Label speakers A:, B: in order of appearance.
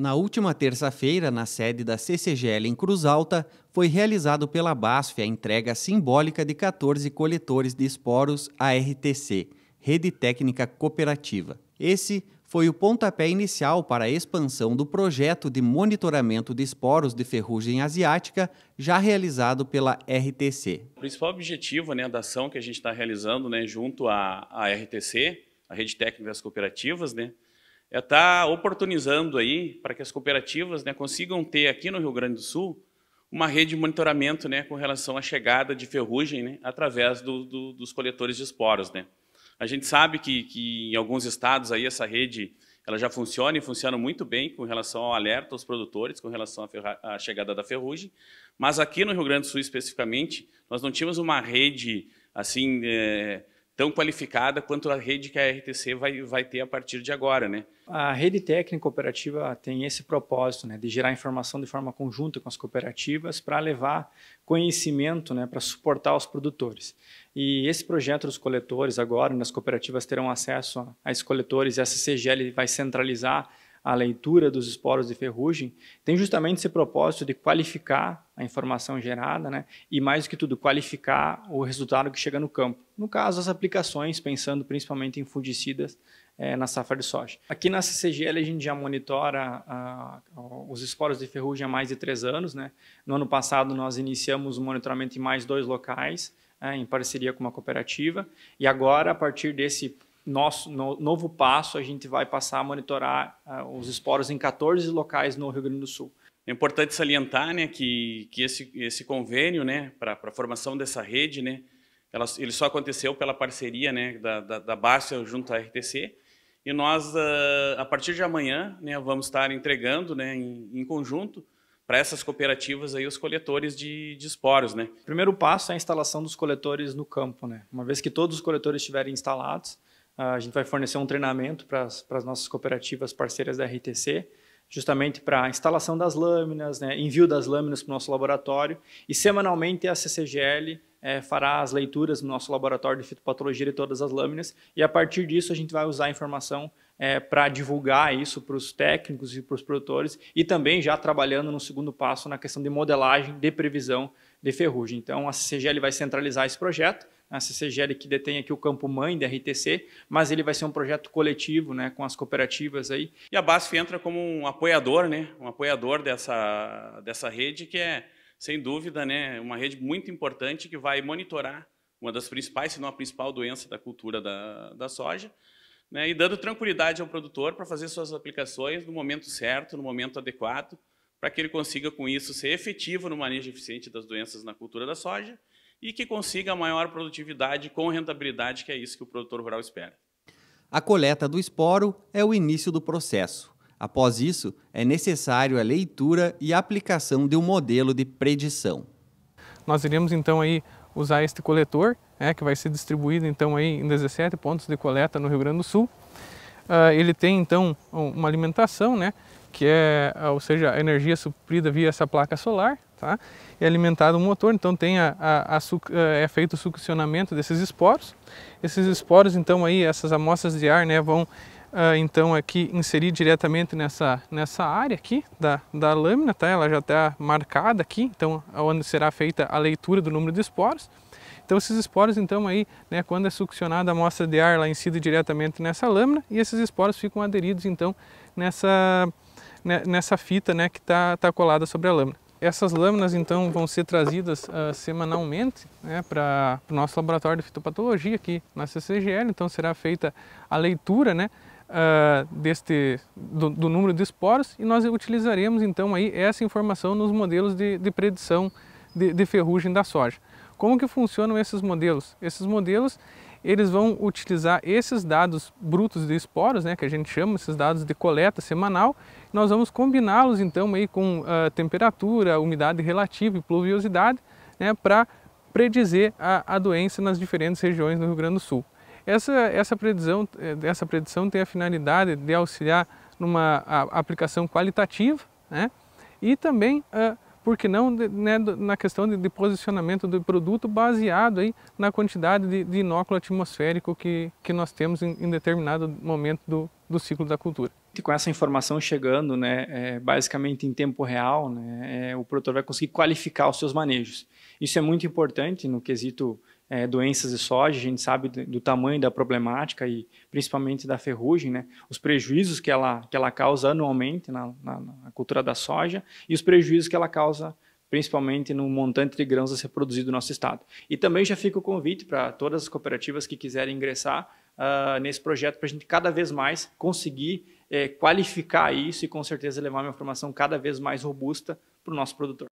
A: Na última terça-feira, na sede da CCGL em Cruz Alta, foi realizado pela BASF a entrega simbólica de 14 coletores de esporos à RTC, Rede Técnica Cooperativa. Esse foi o pontapé inicial para a expansão do projeto de monitoramento de esporos de ferrugem asiática, já realizado pela RTC.
B: O principal objetivo né, da ação que a gente está realizando né, junto à, à RTC, a Rede Técnica das Cooperativas, né, está é oportunizando aí para que as cooperativas né, consigam ter aqui no Rio Grande do Sul uma rede de monitoramento né, com relação à chegada de ferrugem né, através do, do, dos coletores de esporos. Né. A gente sabe que, que em alguns estados aí essa rede ela já funciona e funciona muito bem com relação ao alerta aos produtores, com relação à, chegada da ferrugem, mas aqui no Rio Grande do Sul especificamente nós não tínhamos uma rede assim eh, tão qualificada quanto a rede que a RTC vai, vai ter a partir de agora. Né?
C: A rede técnica cooperativa tem esse propósito né, de gerar informação de forma conjunta com as cooperativas para levar conhecimento né, para suportar os produtores. E esse projeto dos coletores agora, nas cooperativas terão acesso a, esses coletores e a CCGL vai centralizar a leitura dos esporos de ferrugem, tem justamente esse propósito de qualificar a informação gerada, né? E mais do que tudo, qualificar o resultado que chega no campo. No caso, as aplicações, pensando principalmente em fungicidas é, na safra de soja. Aqui na CCGL a gente já monitora a, a, os esporos de ferrugem há mais de três anos, né? No ano passado nós iniciamos o monitoramento em mais dois locais, é, em parceria com uma cooperativa, e agora a partir desse nosso no, novo passo, a gente vai passar a monitorar uh,
B: os esporos em 14 locais no Rio Grande do Sul. É importante salientar né, que, que esse, esse convênio né, para a formação dessa rede, né, ela, ele só aconteceu pela parceria né, da, da, da junto à RTC, e nós, ah, a partir de amanhã, né, vamos estar entregando né, em, em conjunto para essas cooperativas aí os coletores de, de esporos, né?
C: O primeiro passo é a instalação dos coletores no campo, né? Uma vez que todos os coletores estiverem instalados, ah, a gente vai fornecer um treinamento para as nossas cooperativas parceiras da RTC, justamente para a instalação das lâminas, né, envio das lâminas para o nosso laboratório, e semanalmente a CCGL é, eh, fará as leituras no nosso laboratório de fitopatologia de todas as lâminas, e a partir disso a gente vai usar a informação é, para divulgar isso para os técnicos e para os produtores, e também já trabalhando no segundo passo na questão de modelagem de previsão de ferrugem. Então a CCGL vai centralizar esse projeto, a CCGL que detém aqui o campo mãe da RTC, mas ele vai ser um projeto coletivo, né, com as cooperativas aí.
B: E a BASF entra como um apoiador, né, um apoiador dessa, dessa rede que é, sem dúvida, né, uma rede muito importante que vai monitorar uma das principais, se não a principal doença da cultura da, da soja, né, e dando tranquilidade ao produtor para fazer suas aplicações no momento certo, no momento adequado, para que ele consiga, com isso, ser efetivo no manejo eficiente das doenças na cultura da soja e que consiga maior produtividade com rentabilidade, que é isso que o produtor rural espera.
A: A coleta do esporo é o início do processo. Após isso, é necessário a leitura e a aplicação de um modelo de predição.
D: Nós iremos então aí usar este coletor, né, que vai ser distribuído então aí em 17 pontos de coleta no Rio Grande do Sul. Uh, ele tem então uma alimentação, né, que é, ou seja, a energia suprida via essa placa solar, Tá? É alimentado o motor, então tem a, a, a, é, é feito o succionamento desses esporos. Esses esporos, então aí essas amostras de ar, né, vão Uh, então aqui inserir diretamente nessa, nessa área aqui da, da lâmina, tá? ela já está marcada aqui, então onde será feita a leitura do número de esporos. Então esses esporos, então aí, né, quando é succionada a amostra de ar, ela incide diretamente nessa lâmina e esses esporos ficam aderidos então nessa, né, nessa fita né, que está tá colada sobre a lâmina. Essas lâminas então vão ser trazidas uh, semanalmente né, para o nosso laboratório de fitopatologia aqui na CCGL, então será feita a leitura né, uh, deste, do, do, número de esporos e nós utilizaremos então aí essa informação nos modelos de, de predição de, de ferrugem da soja. Como que funcionam esses modelos? Esses modelos eles vão utilizar esses dados brutos de esporos, né, que a gente chama esses dados de coleta semanal, nós vamos combiná-los então aí com uh, temperatura, umidade relativa e pluviosidade, né, para predizer a, a, doença nas diferentes regiões do Rio Grande do Sul. Essa, essa, predição, essa predição tem a finalidade de auxiliar numa a, aplicação qualitativa né, e também uh, porque não né, na questão de, de, posicionamento do produto baseado aí na quantidade de, de inóculo atmosférico que, que nós temos em, em determinado momento do, do ciclo da cultura. E com essa informação
C: chegando, né, é, basicamente em tempo real, né, é, o produtor vai conseguir qualificar os seus manejos. Isso é muito importante no quesito é, doenças de soja, a gente sabe do, do, tamanho da problemática e principalmente da ferrugem, né? os prejuízos que ela, que ela causa anualmente na, na, na cultura da soja e os prejuízos que ela causa principalmente no montante de grãos a ser produzido no nosso estado. E também já fica o convite para todas as cooperativas que quiserem ingressar uh, nesse projeto para a gente cada vez mais conseguir eh, qualificar isso e com certeza levar uma informação cada vez mais robusta para o nosso produtor.